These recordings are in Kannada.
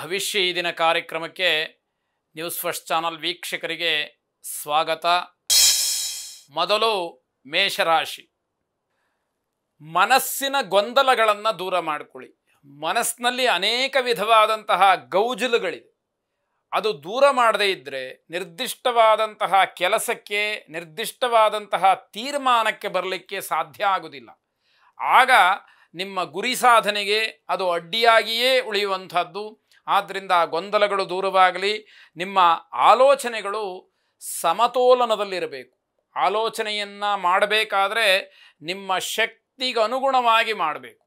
ಭವಿಷ್ಯ ಈ ದಿನ ಕಾರ್ಯಕ್ರಮಕ್ಕೆ ನ್ಯೂಸ್ ಫಸ್ಟ್ ಚಾನಲ್ ವೀಕ್ಷಕರಿಗೆ ಸ್ವಾಗತ ಮೊದಲು ಮೇಷರಾಶಿ ಮನಸ್ಸಿನ ಗೊಂದಲಗಳನ್ನು ದೂರ ಮಾಡಿಕೊಳ್ಳಿ ಮನಸ್ಸಿನಲ್ಲಿ ಅನೇಕ ವಿಧವಾದಂತಹ ಗೌಜಲುಗಳಿವೆ ಅದು ದೂರ ಮಾಡದೇ ಇದ್ದರೆ ನಿರ್ದಿಷ್ಟವಾದಂತಹ ಕೆಲಸಕ್ಕೆ ನಿರ್ದಿಷ್ಟವಾದಂತಹ ತೀರ್ಮಾನಕ್ಕೆ ಬರಲಿಕ್ಕೆ ಸಾಧ್ಯ ಆಗುವುದಿಲ್ಲ ಆಗ ನಿಮ್ಮ ಗುರಿ ಸಾಧನೆಗೆ ಅದು ಅಡ್ಡಿಯಾಗಿಯೇ ಉಳಿಯುವಂಥದ್ದು ಆದ್ದರಿಂದ ಗೊಂದಲಗಳು ದೂರವಾಗಲಿ ನಿಮ್ಮ ಆಲೋಚನೆಗಳು ಸಮತೋಲನದಲ್ಲಿರಬೇಕು ಆಲೋಚನೆಯನ್ನು ಮಾಡಬೇಕಾದ್ರೆ ನಿಮ್ಮ ಶಕ್ತಿಗೆ ಅನುಗುಣವಾಗಿ ಮಾಡಬೇಕು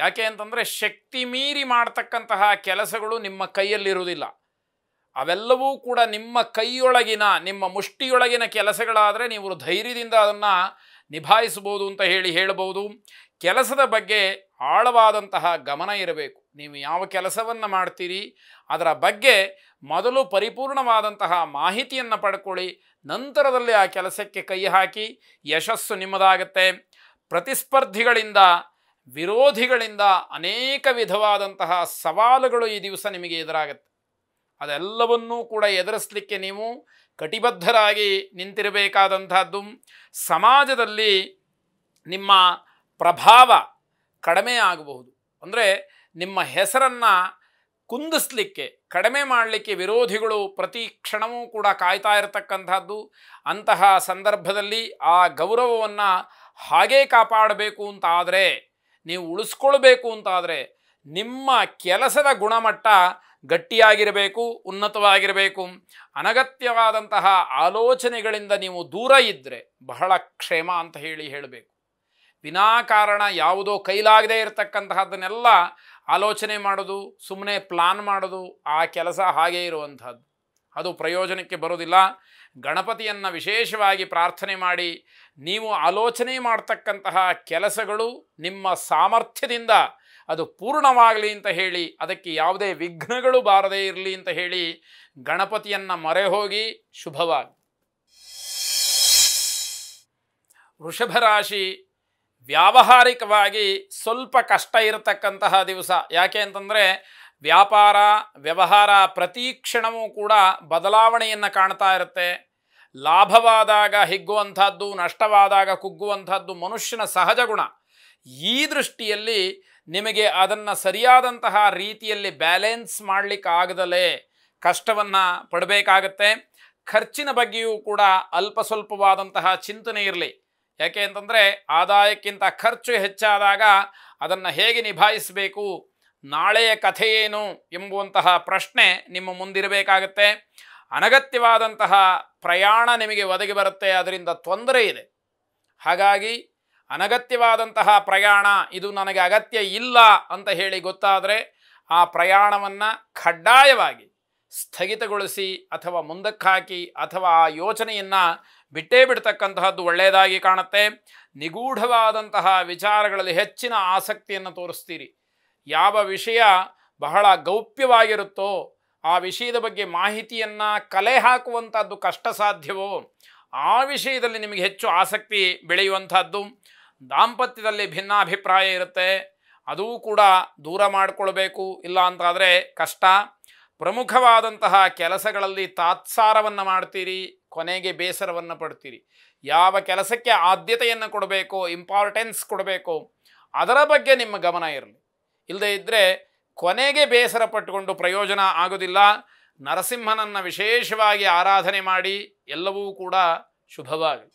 ಯಾಕೆ ಅಂತಂದರೆ ಶಕ್ತಿ ಮೀರಿ ಮಾಡ್ತಕ್ಕಂತಹ ಕೆಲಸಗಳು ನಿಮ್ಮ ಕೈಯಲ್ಲಿರುವುದಿಲ್ಲ ಅವೆಲ್ಲವೂ ಕೂಡ ನಿಮ್ಮ ಕೈಯೊಳಗಿನ ನಿಮ್ಮ ಮುಷ್ಟಿಯೊಳಗಿನ ಕೆಲಸಗಳಾದರೆ ನೀವು ಧೈರ್ಯದಿಂದ ಅದನ್ನು ನಿಭಾಯಿಸಬಹುದು ಅಂತ ಹೇಳಿ ಹೇಳಬಹುದು ಕೆಲಸದ ಬಗ್ಗೆ ಆಳವಾದಂತಹ ಗಮನ ಇರಬೇಕು ನೀವು ಯಾವ ಕೆಲಸವನ್ನು ಮಾಡ್ತೀರಿ ಅದರ ಬಗ್ಗೆ ಮೊದಲು ಪರಿಪೂರ್ಣವಾದಂತಹ ಮಾಹಿತಿಯನ್ನು ಪಡ್ಕೊಳ್ಳಿ ನಂತರದಲ್ಲಿ ಆ ಕೆಲಸಕ್ಕೆ ಕೈ ಹಾಕಿ ಯಶಸ್ಸು ನಿಮ್ಮದಾಗತ್ತೆ ಪ್ರತಿಸ್ಪರ್ಧಿಗಳಿಂದ ವಿರೋಧಿಗಳಿಂದ ಅನೇಕ ವಿಧವಾದಂತಹ ಸವಾಲುಗಳು ಈ ದಿವಸ ನಿಮಗೆ ಎದುರಾಗುತ್ತೆ ಅದೆಲ್ಲವನ್ನೂ ಕೂಡ ಎದುರಿಸಲಿಕ್ಕೆ ನೀವು ಕಟಿಬದ್ಧರಾಗಿ ನಿಂತಿರಬೇಕಾದಂತಹದ್ದು ಸಮಾಜದಲ್ಲಿ ನಿಮ್ಮ ಪ್ರಭಾವ ಕಡಿಮೆ ಆಗಬಹುದು ಅಂದರೆ ನಿಮ್ಮ ಹೆಸರನ್ನು ಕುಂದಿಸ್ಲಿಕ್ಕೆ ಕಡಿಮೆ ಮಾಡಲಿಕ್ಕೆ ವಿರೋಧಿಗಳು ಪ್ರತಿ ಕ್ಷಣವೂ ಕೂಡ ಕಾಯ್ತಾ ಇರತಕ್ಕಂಥದ್ದು ಅಂತಹ ಸಂದರ್ಭದಲ್ಲಿ ಆ ಗೌರವವನ್ನು ಹಾಗೇ ಕಾಪಾಡಬೇಕು ಅಂತಾದರೆ ನೀವು ಉಳಿಸ್ಕೊಳ್ಬೇಕು ಅಂತಾದರೆ ನಿಮ್ಮ ಕೆಲಸದ ಗುಣಮಟ್ಟ ಗಟ್ಟಿಯಾಗಿರಬೇಕು ಉನ್ನತವಾಗಿರಬೇಕು ಅನಗತ್ಯವಾದಂತಹ ಆಲೋಚನೆಗಳಿಂದ ನೀವು ದೂರ ಇದ್ದರೆ ಬಹಳ ಕ್ಷೇಮ ಅಂತ ಹೇಳಿ ಹೇಳಬೇಕು ವಿನಾಕಾರಣ ಯಾವುದೋ ಕೈಲಾಗದೇ ಇರತಕ್ಕಂತಹದ್ದನ್ನೆಲ್ಲ ಆಲೋಚನೆ ಮಾಡೋದು ಸುಮ್ಮನೆ ಪ್ಲಾನ್ ಮಾಡೋದು ಆ ಕೆಲಸ ಹಾಗೇ ಇರುವಂಥದ್ದು ಅದು ಪ್ರಯೋಜನಕ್ಕೆ ಬರೋದಿಲ್ಲ ಗಣಪತಿಯನ್ನು ವಿಶೇಷವಾಗಿ ಪ್ರಾರ್ಥನೆ ಮಾಡಿ ನೀವು ಆಲೋಚನೆ ಮಾಡ್ತಕ್ಕಂತಹ ಕೆಲಸಗಳು ನಿಮ್ಮ ಸಾಮರ್ಥ್ಯದಿಂದ ಅದು ಪೂರ್ಣವಾಗಲಿ ಅಂತ ಹೇಳಿ ಅದಕ್ಕೆ ಯಾವುದೇ ವಿಘ್ನಗಳು ಬಾರದೇ ಇರಲಿ ಅಂತ ಹೇಳಿ ಗಣಪತಿಯನ್ನು ಮರೆ ಹೋಗಿ ಶುಭವಾಗಿ ವೃಷಭ ರಾಶಿ ವ್ಯಾವಹಾರಿಕವಾಗಿ ಸ್ವಲ್ಪ ಕಷ್ಟ ಇರತಕ್ಕಂತಹ ದಿವಸ ಯಾಕೆ ಅಂತಂದರೆ ವ್ಯಾಪಾರ ವ್ಯವಹಾರ ಪ್ರತಿ ಕ್ಷಣವೂ ಕೂಡ ಬದಲಾವಣೆಯನ್ನು ಕಾಣ್ತಾ ಇರುತ್ತೆ ಲಾಭವಾದಾಗ ಹಿಗ್ಗುವಂಥದ್ದು ನಷ್ಟವಾದಾಗ ಕುಗ್ಗುವಂಥದ್ದು ಮನುಷ್ಯನ ಸಹಜ ಗುಣ ಈ ದೃಷ್ಟಿಯಲ್ಲಿ ನಿಮಗೆ ಅದನ್ನು ಸರಿಯಾದಂತಹ ರೀತಿಯಲ್ಲಿ ಬ್ಯಾಲೆನ್ಸ್ ಮಾಡಲಿಕ್ಕಾಗದಲೇ ಕಷ್ಟವನ್ನು ಪಡಬೇಕಾಗತ್ತೆ ಖರ್ಚಿನ ಬಗ್ಗೆಯೂ ಕೂಡ ಅಲ್ಪ ಸ್ವಲ್ಪವಾದಂತಹ ಚಿಂತನೆ ಇರಲಿ ಯಾಕೆ ಅಂತಂದರೆ ಆದಾಯಕ್ಕಿಂತ ಖರ್ಚು ಹೆಚ್ಚಾದಾಗ ಅದನ್ನು ಹೇಗೆ ನಿಭಾಯಿಸಬೇಕು ನಾಳೆಯ ಕಥೆಯೇನು ಎಂಬುವಂತಹ ಪ್ರಶ್ನೆ ನಿಮ್ಮ ಮುಂದಿರಬೇಕಾಗತ್ತೆ ಅನಗತ್ಯವಾದಂತಹ ಪ್ರಯಾಣ ನಿಮಗೆ ಒದಗಿ ಬರುತ್ತೆ ಅದರಿಂದ ತೊಂದರೆ ಇದೆ ಹಾಗಾಗಿ ಅನಗತ್ಯವಾದಂತಹ ಪ್ರಯಾಣ ಇದು ನನಗೆ ಅಗತ್ಯ ಇಲ್ಲ ಅಂತ ಹೇಳಿ ಗೊತ್ತಾದರೆ ಆ ಪ್ರಯಾಣವನ್ನು ಕಡ್ಡಾಯವಾಗಿ ಸ್ಥಗಿತಗೊಳಿಸಿ ಅಥವಾ ಹಾಕಿ ಅಥವಾ ಆ ಯೋಚನೆಯನ್ನು ಬಿಟ್ಟೇ ಬಿಡ್ತಕ್ಕಂತಹದ್ದು ಒಳ್ಳೆಯದಾಗಿ ಕಾಣುತ್ತೆ ನಿಗೂಢವಾದಂತಹ ವಿಚಾರಗಳಲ್ಲಿ ಹೆಚ್ಚಿನ ಆಸಕ್ತಿಯನ್ನು ತೋರಿಸ್ತೀರಿ ಯಾವ ವಿಷಯ ಬಹಳ ಗೌಪ್ಯವಾಗಿರುತ್ತೋ ಆ ವಿಷಯದ ಬಗ್ಗೆ ಮಾಹಿತಿಯನ್ನು ಕಲೆ ಹಾಕುವಂಥದ್ದು ಕಷ್ಟ ಸಾಧ್ಯವೋ ಆ ವಿಷಯದಲ್ಲಿ ನಿಮಗೆ ಹೆಚ್ಚು ಆಸಕ್ತಿ ಬೆಳೆಯುವಂಥದ್ದು ದಾಂಪತ್ಯದಲ್ಲಿ ಭಿನ್ನಾಭಿಪ್ರಾಯ ಇರುತ್ತೆ ಅದೂ ಕೂಡ ದೂರ ಮಾಡಿಕೊಳ್ಬೇಕು ಇಲ್ಲ ಅಂತಾದರೆ ಕಷ್ಟ ಪ್ರಮುಖವಾದಂತಹ ಕೆಲಸಗಳಲ್ಲಿ ತಾತ್ಸಾರವನ್ನು ಮಾಡ್ತೀರಿ ಕೊನೆಗೆ ಬೇಸರವನ್ನು ಪಡ್ತೀರಿ ಯಾವ ಕೆಲಸಕ್ಕೆ ಆದ್ಯತೆಯನ್ನು ಕೊಡಬೇಕು ಇಂಪಾರ್ಟೆನ್ಸ್ ಕೊಡಬೇಕು ಅದರ ಬಗ್ಗೆ ನಿಮ್ಮ ಗಮನ ಇರಲಿ ಇಲ್ಲದೇ ಇದ್ದರೆ ಕೊನೆಗೆ ಬೇಸರ ಪಟ್ಟುಕೊಂಡು ಪ್ರಯೋಜನ ಆಗೋದಿಲ್ಲ ನರಸಿಂಹನನ್ನು ವಿಶೇಷವಾಗಿ ಆರಾಧನೆ ಮಾಡಿ ಎಲ್ಲವೂ ಕೂಡ ಶುಭವಾಗಲಿ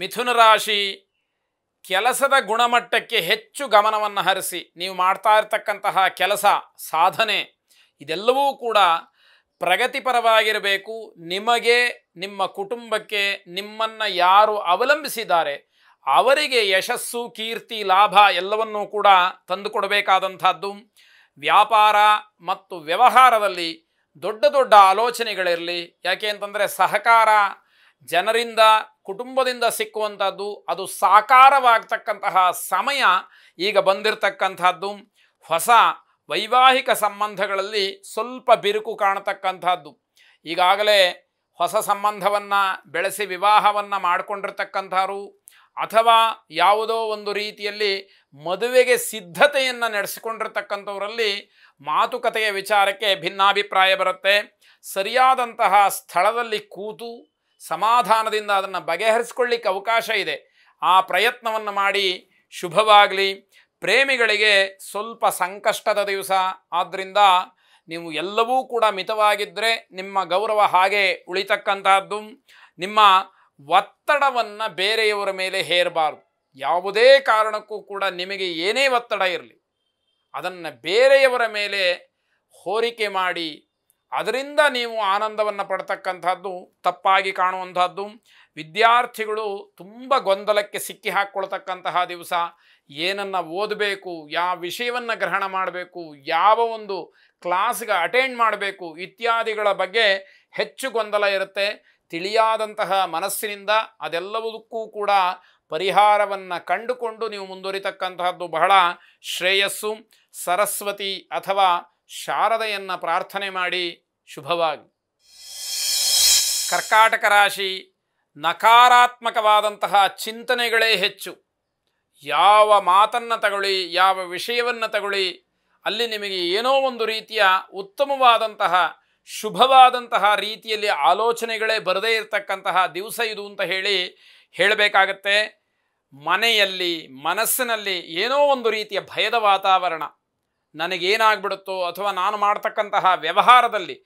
ಮಿಥುನ ರಾಶಿ ಕೆಲಸದ ಗುಣಮಟ್ಟಕ್ಕೆ ಹೆಚ್ಚು ಗಮನವನ್ನು ಹರಿಸಿ ನೀವು ಮಾಡ್ತಾ ಇರತಕ್ಕಂತಹ ಕೆಲಸ ಸಾಧನೆ ಇದೆಲ್ಲವೂ ಕೂಡ ಪ್ರಗತಿಪರವಾಗಿರಬೇಕು ನಿಮಗೆ ನಿಮ್ಮ ಕುಟುಂಬಕ್ಕೆ ನಿಮ್ಮನ್ನು ಯಾರು ಅವಲಂಬಿಸಿದ್ದಾರೆ ಅವರಿಗೆ ಯಶಸ್ಸು ಕೀರ್ತಿ ಲಾಭ ಎಲ್ಲವನ್ನೂ ಕೂಡ ತಂದುಕೊಡಬೇಕಾದಂಥದ್ದು ವ್ಯಾಪಾರ ಮತ್ತು ವ್ಯವಹಾರದಲ್ಲಿ ದೊಡ್ಡ ದೊಡ್ಡ ಆಲೋಚನೆಗಳಿರಲಿ ಯಾಕೆ ಅಂತಂದರೆ ಸಹಕಾರ ಜನರಿಂದ ಕುಟುಂಬದಿಂದ ಸಿಕ್ಕುವಂಥದ್ದು ಅದು ಸಾಕಾರವಾಗ್ತಕ್ಕಂತಹ ಸಮಯ ಈಗ ಬಂದಿರತಕ್ಕಂಥದ್ದು ಹೊಸ ವೈವಾಹಿಕ ಸಂಬಂಧಗಳಲ್ಲಿ ಸ್ವಲ್ಪ ಬಿರುಕು ಕಾಣತಕ್ಕಂಥದ್ದು ಈಗಾಗಲೇ ಹೊಸ ಸಂಬಂಧವನ್ನು ಬೆಳೆಸಿ ವಿವಾಹವನ್ನು ಮಾಡಿಕೊಂಡಿರ್ತಕ್ಕಂಥವ್ರು ಅಥವಾ ಯಾವುದೋ ಒಂದು ರೀತಿಯಲ್ಲಿ ಮದುವೆಗೆ ಸಿದ್ಧತೆಯನ್ನು ನಡೆಸಿಕೊಂಡಿರ್ತಕ್ಕಂಥವರಲ್ಲಿ ಮಾತುಕತೆಯ ವಿಚಾರಕ್ಕೆ ಭಿನ್ನಾಭಿಪ್ರಾಯ ಬರುತ್ತೆ ಸರಿಯಾದಂತಹ ಸ್ಥಳದಲ್ಲಿ ಕೂತು ಸಮಾಧಾನದಿಂದ ಅದನ್ನು ಬಗೆಹರಿಸ್ಕೊಳ್ಳಿಕ್ಕೆ ಅವಕಾಶ ಇದೆ ಆ ಪ್ರಯತ್ನವನ್ನು ಮಾಡಿ ಶುಭವಾಗಲಿ ಪ್ರೇಮಿಗಳಿಗೆ ಸ್ವಲ್ಪ ಸಂಕಷ್ಟದ ದಿವಸ ಆದ್ದರಿಂದ ನೀವು ಎಲ್ಲವೂ ಕೂಡ ಮಿತವಾಗಿದ್ದರೆ ನಿಮ್ಮ ಗೌರವ ಹಾಗೆ ಉಳಿತಕ್ಕಂತಹದ್ದು ನಿಮ್ಮ ಒತ್ತಡವನ್ನು ಬೇರೆಯವರ ಮೇಲೆ ಹೇರಬಾರ್ದು ಯಾವುದೇ ಕಾರಣಕ್ಕೂ ಕೂಡ ನಿಮಗೆ ಏನೇ ಒತ್ತಡ ಇರಲಿ ಅದನ್ನು ಬೇರೆಯವರ ಮೇಲೆ ಹೋರಿಕೆ ಮಾಡಿ ಅದರಿಂದ ನೀವು ಆನಂದವನ್ನು ಪಡ್ತಕ್ಕಂಥದ್ದು ತಪ್ಪಾಗಿ ಕಾಣುವಂಥದ್ದು ವಿದ್ಯಾರ್ಥಿಗಳು ತುಂಬ ಗೊಂದಲಕ್ಕೆ ಸಿಕ್ಕಿ ಹಾಕ್ಕೊಳ್ತಕ್ಕಂತಹ ದಿವಸ ಏನನ್ನು ಓದಬೇಕು ಯಾವ ವಿಷಯವನ್ನು ಗ್ರಹಣ ಮಾಡಬೇಕು ಯಾವ ಒಂದು ಕ್ಲಾಸ್ಗೆ ಅಟೆಂಡ್ ಮಾಡಬೇಕು ಇತ್ಯಾದಿಗಳ ಬಗ್ಗೆ ಹೆಚ್ಚು ಗೊಂದಲ ಇರುತ್ತೆ ತಿಳಿಯಾದಂತಹ ಮನಸ್ಸಿನಿಂದ ಅದೆಲ್ಲವುದಕ್ಕೂ ಕೂಡ ಪರಿಹಾರವನ್ನು ಕಂಡುಕೊಂಡು ನೀವು ಮುಂದುವರಿತಕ್ಕಂತಹದ್ದು ಬಹಳ ಶ್ರೇಯಸ್ಸು ಸರಸ್ವತಿ ಅಥವಾ ಶಾರದೆಯನ್ನು ಪ್ರಾರ್ಥನೆ ಮಾಡಿ ಶುಭವಾಗಿ ಕರ್ಕಾಟಕ ರಾಶಿ ನಕಾರಾತ್ಮಕವಾದಂತಹ ಚಿಂತನೆಗಳೇ ಹೆಚ್ಚು ಯಾವ ಮಾತನ್ನು ತಗೊಳ್ಳಿ ಯಾವ ವಿಷಯವನ್ನು ತಗೊಳ್ಳಿ ಅಲ್ಲಿ ನಿಮಗೆ ಏನೋ ಒಂದು ರೀತಿಯ ಉತ್ತಮವಾದಂತಹ ಶುಭವಾದಂತಹ ರೀತಿಯಲ್ಲಿ ಆಲೋಚನೆಗಳೇ ಬರದೇ ಇರತಕ್ಕಂತಹ ದಿವಸ ಇದು ಅಂತ ಹೇಳಿ ಹೇಳಬೇಕಾಗತ್ತೆ ಮನೆಯಲ್ಲಿ ಮನಸ್ಸಿನಲ್ಲಿ ಏನೋ ಒಂದು ರೀತಿಯ ಭಯದ ವಾತಾವರಣ ನನಗೇನಾಗ್ಬಿಡುತ್ತೋ ಅಥವಾ ನಾನು ಮಾಡ್ತಕ್ಕಂತಹ ವ್ಯವಹಾರದಲ್ಲಿ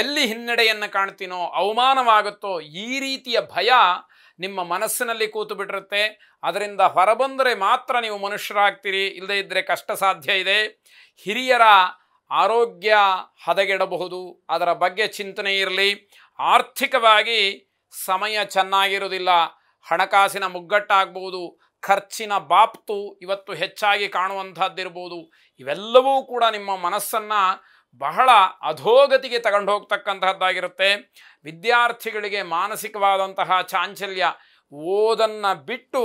ಎಲ್ಲಿ ಹಿನ್ನಡೆಯನ್ನು ಕಾಣ್ತೀನೋ ಅವಮಾನವಾಗುತ್ತೋ ಈ ರೀತಿಯ ಭಯ ನಿಮ್ಮ ಮನಸ್ಸಿನಲ್ಲಿ ಕೂತು ಬಿಟ್ಟಿರುತ್ತೆ ಅದರಿಂದ ಹೊರಬಂದರೆ ಮಾತ್ರ ನೀವು ಮನುಷ್ಯರಾಗ್ತೀರಿ ಇಲ್ಲದೇ ಇದ್ದರೆ ಕಷ್ಟ ಸಾಧ್ಯ ಇದೆ ಹಿರಿಯರ ಆರೋಗ್ಯ ಹದಗೆಡಬಹುದು ಅದರ ಬಗ್ಗೆ ಚಿಂತನೆ ಇರಲಿ ಆರ್ಥಿಕವಾಗಿ ಸಮಯ ಚೆನ್ನಾಗಿರುವುದಿಲ್ಲ ಹಣಕಾಸಿನ ಮುಗ್ಗಟ್ಟಾಗ್ಬೋದು ಖರ್ಚಿನ ಬಾಪ್ತು ಇವತ್ತು ಹೆಚ್ಚಾಗಿ ಕಾಣುವಂಥದ್ದಿರ್ಬೋದು ಇವೆಲ್ಲವೂ ಕೂಡ ನಿಮ್ಮ ಮನಸ್ಸನ್ನು ಬಹಳ ಅಧೋಗತಿಗೆ ತಗೊಂಡು ಹೋಗ್ತಕ್ಕಂಥದ್ದಾಗಿರುತ್ತೆ ವಿದ್ಯಾರ್ಥಿಗಳಿಗೆ ಮಾನಸಿಕವಾದಂತಹ ಚಾಂಚಲ್ಯ ಓದನ್ನು ಬಿಟ್ಟು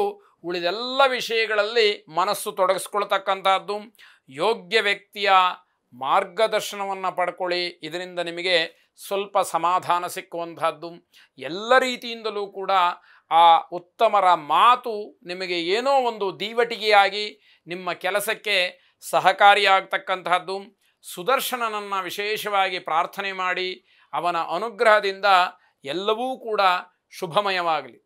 ಉಳಿದೆಲ್ಲ ವಿಷಯಗಳಲ್ಲಿ ಮನಸ್ಸು ತೊಡಗಿಸ್ಕೊಳ್ತಕ್ಕಂಥದ್ದು ಯೋಗ್ಯ ವ್ಯಕ್ತಿಯ ಮಾರ್ಗದರ್ಶನವನ್ನು ಪಡ್ಕೊಳ್ಳಿ ಇದರಿಂದ ನಿಮಗೆ ಸ್ವಲ್ಪ ಸಮಾಧಾನ ಸಿಕ್ಕುವಂತಹದ್ದು ಎಲ್ಲ ರೀತಿಯಿಂದಲೂ ಕೂಡ ಆ ಉತ್ತಮರ ಮಾತು ನಿಮಗೆ ಏನೋ ಒಂದು ದೀವಟಿಗೆಯಾಗಿ ನಿಮ್ಮ ಕೆಲಸಕ್ಕೆ ಸಹಕಾರಿಯಾಗತಕ್ಕಂತಹದ್ದು ಸುದರ್ಶನನನ್ನು ವಿಶೇಷವಾಗಿ ಪ್ರಾರ್ಥನೆ ಮಾಡಿ ಅವನ ಅನುಗ್ರಹದಿಂದ ಎಲ್ಲವೂ ಕೂಡ ಶುಭಮಯವಾಗಲಿ